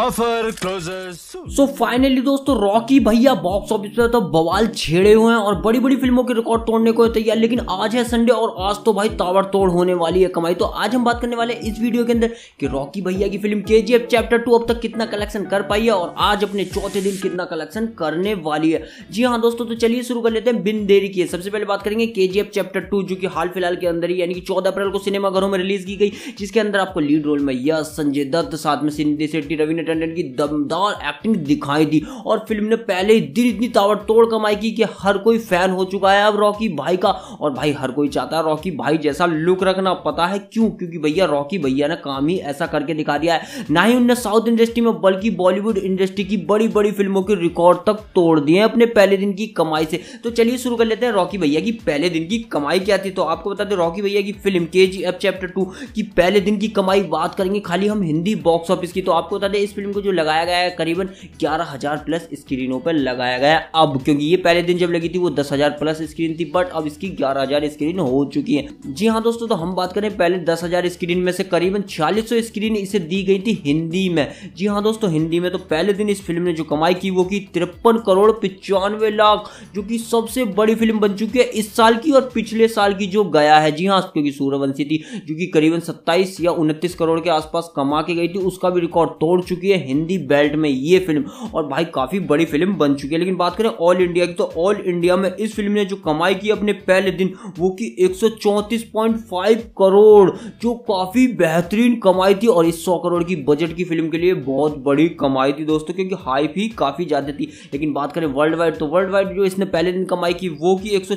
offer so finally दोस्तों रॉकी भैया box office पे तो बवाल छेड़े हुए हैं और बड़ी बड़ी फिल्मों के रिकॉर्ड तोड़ने को तैयार लेकिन आज है संडे और आज तो भाई ताबड़तोड़ होने वाली है कमाई तो आज हम बात करने वाले इस वीडियो के अंदर कि रॉकी भैया की फिल्म के जी एफ चैप्टर टू अब तक कितना कलेक्शन कर पाई है और आज अपने चौथे दिन कितना कलेक्शन करने वाली है जी हाँ दोस्तों तो चलिए शुरू कर लेते हैं बिन देरी की सबसे पहले बात करेंगे के जी एफ चैप्टर टू जो कि हाल फिलहाल के अंदर ही यानी कि चौदह अप्रैल को सिनेमाघरों में रिलीज की गई जिसके अंदर आपको लीड रोल में यश संजय दत्त साथ में सिंधी शेट्टी रविंद्र ने टंडन की दमदार एक्टिंग दिखाई दी और फिल्म ने पहले ही दिन इतनी तावर तोड़ कमाई की कि हर कोई फैन हो चुका है अब रॉकी भाई का और भाई हर कोई चाहता है रॉकी भाई जैसा लुक रखना पता है क्यों क्योंकि भैया रॉकी भैया ने काम ही ऐसा करके दिखा दिया है ना ही उनने साउथ इंडस्ट्री में बल्कि बॉलीवुड इंडस्ट्री की बड़ी बड़ी फिल्मों के रिकॉर्ड तक तोड़ दिए अपने पहले दिन की कमाई से तो चलिए शुरू कर लेते हैं रॉकी भैया की पहले दिन की कमाई क्या थी तो आपको बता दें रॉकी भैया की फिल्म के चैप्टर टू की पहले दिन की कमाई बात करेंगे खाली हम हिंदी बॉक्स ऑफिस की तो आपको बता दें इस इस फिल्म को जो लगाया गया है करीबन ग्यारह हजार प्लस स्क्रीनों पर लगाया गया है अब क्योंकि ये पहले दिन जब लगी थी वो दस हजार प्लस स्क्रीन थी बट अब इसकी ग्यारह हजार स्क्रीन हो चुकी है जी हाँ दोस्तों तो हम बात करें पहले दस हजार स्क्रीन में से करीबन छियालीस सौ स्क्रीन इसे दी गई थी हिंदी में जी हाँ दोस्तों हिंदी में तो पहले दिन इस फिल्म ने जो कमाई की वो की तिरपन करोड़ पिचानवे लाख जो की सबसे बड़ी फिल्म बन चुकी है इस साल की और पिछले साल की जो गया है जी हाँ क्योंकि सूर्यवंशी थी जो की करीबन सत्ताईस या उनतीस करोड़ के आसपास कमा के गई थी उसका भी रिकॉर्ड तोड़ चुकी चुकी है हिंदी बेल्ट में ये फिल्म और भाई काफ़ी बड़ी फिल्म बन चुकी है लेकिन बात करें ऑल इंडिया की तो ऑल इंडिया में इस फिल्म ने जो कमाई की अपने पहले दिन वो की एक करोड़ जो काफ़ी बेहतरीन कमाई थी और इस सौ करोड़ की बजट की फिल्म के लिए बहुत बड़ी कमाई थी दोस्तों क्योंकि हाइप ही काफ़ी ज़्यादा थी लेकिन बात करें वर्ल्ड वाइड तो वर्ल्ड वाइड जो इसने पहले दिन कमाई की वो की एक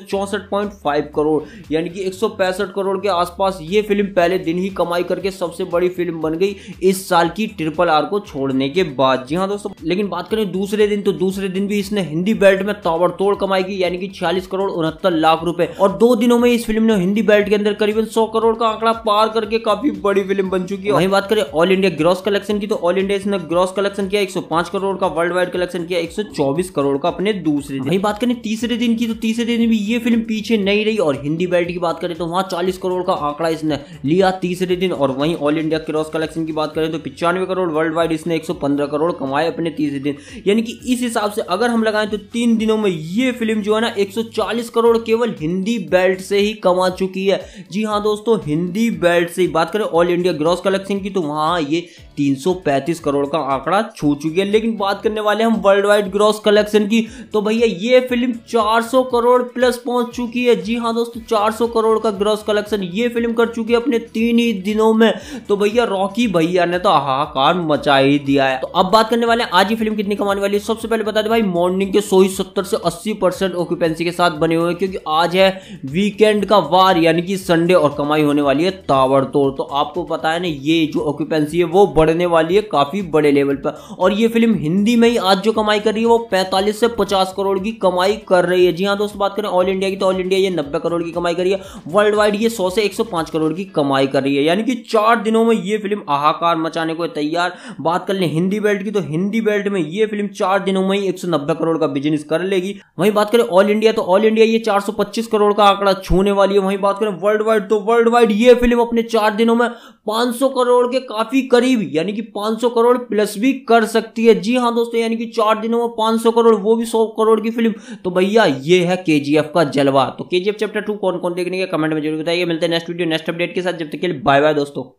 करोड़ यानी कि एक करोड़ के आसपास ये फिल्म पहले दिन ही कमाई करके सबसे बड़ी फिल्म बन गई इस साल की ट्रिपल आर को छोड़ छोड़ने के बाद जी हाँ दोस्तों लेकिन बात करें दूसरे दिन तो दूसरे दिन भी इसने हिंदी बेल्ट में ताबड़तोड़ कमाई की यानी कि छियालीस करोड़ उनहत्तर लाख रुपए और दो दिनों में इस फिल्म ने हिंदी बेल्ट के अंदर करीबन सौ करोड़ का आंकड़ा पार करके काफी बड़ी फिल्म बन चुकी है वही बात करें ऑल इंडिया ग्रॉस कलेक्शन की तो ऑल इंडिया इसने ग्रॉस कलेक्शन किया एक करोड़ का वर्ल्ड वाइड कलेक्शन किया एक करोड़ का अपने दूसरे दिन वही बात करें तीसरे दिन की तो तीसरे दिन भी ये फिल्म पीछे नहीं रही और हिंदी बेल्ट की बात करें तो वहां चालीस करोड़ का आंकड़ा इसने लिया तीसरे दिन और वहीं ऑल इंडिया क्रॉस कलेक्शन की बात करें तो पिचानवे करोड़ वर्ल्ड वाइड इसने 115 करोड़ कमाए अपने तीसरे दिन यानी कि इस हिसाब से अगर हम लगाएं तो तीन दिनों में ये फिल्म जो है ना 140 करोड़ केवल हिंदी बेल्ट से ही कमा चुकी है जी हाँ दोस्तों हिंदी बेल्ट से बात करें ऑल इंडिया ग्रॉस कलेक्शन की तो वहाँ ये 335 करोड़ का आंकड़ा छू चुकी है लेकिन बात करने वाले हम वर्ल्ड वाइड ग्रॉस कलेक्शन की तो भैया ये फिल्म 400 करोड़ प्लस पहुंच चुकी है जी हाँ दोस्तों 400 करोड़ का ग्रॉस कलेक्शन ये फिल्म कर चुकी है अपने तीन ही दिनों में तो भैया रॉकी भैया ने तो हाहाकार मचाई ही दिया है तो अब बात करने वाले आज ही फिल्म कितनी कमाने वाली है सबसे पहले बता दें भाई मॉर्निंग के सो ही सत्तर से अस्सी परसेंट ऑक्यूपेंसी के साथ बने हुए हैं क्योंकि आज है वीकेंड का वार यानी कि संडे और कमाई होने वाली है ताबड़तोड़ तो आपको पता है ना ये जो ऑक्यूपेंसी है वो बढ़ने वाली है काफी बड़े लेवल पर और ये फिल्म हिंदी में ही आज जो कमाई कर रही है वो पैंतालीस से पचास करोड़ की कमाई कर रही है जी हाँ दोस्तों बात करें ऑल इंडिया की तो ऑल इंडिया ये नब्बे करोड़ की कमाई कर रही है वर्ल्ड वाइड ये सौ से एक करोड़ की कमाई कर रही है यानी कि चार दिनों में ये फिल्म आहाकार मचाने को तैयार बात कर लें हिंदी बेल्ट की तो हिंदी बेल्ट में ये फिल्म चार दिनों में ही एक करोड़ का बिजनेस कर लेगी वहीं बात करें ऑल इंडिया तो ऑल इंडिया ये चार करोड़ का आंकड़ा छूने वाली है वहीं बात करें वर्ल्ड वाइड तो वर्ल्ड वाइड ये फिल्म अपने चार दिनों में 500 करोड़ के काफी करीब यानी कि 500 करोड़ प्लस भी कर सकती है जी हाँ दोस्तों यानी कि चार दिनों में 500 करोड़ वो भी 100 करोड़ की फिल्म तो भैया ये है के का जलवा तो केजीएफ चैप्टर टू कौन कौन देखने के कमेंट में जरूर बताइए मिलते हैं नेक्स्ट वीडियो नेक्स्ट अपडेट के साथ जब तक के लिए बाय बाय दोस्तों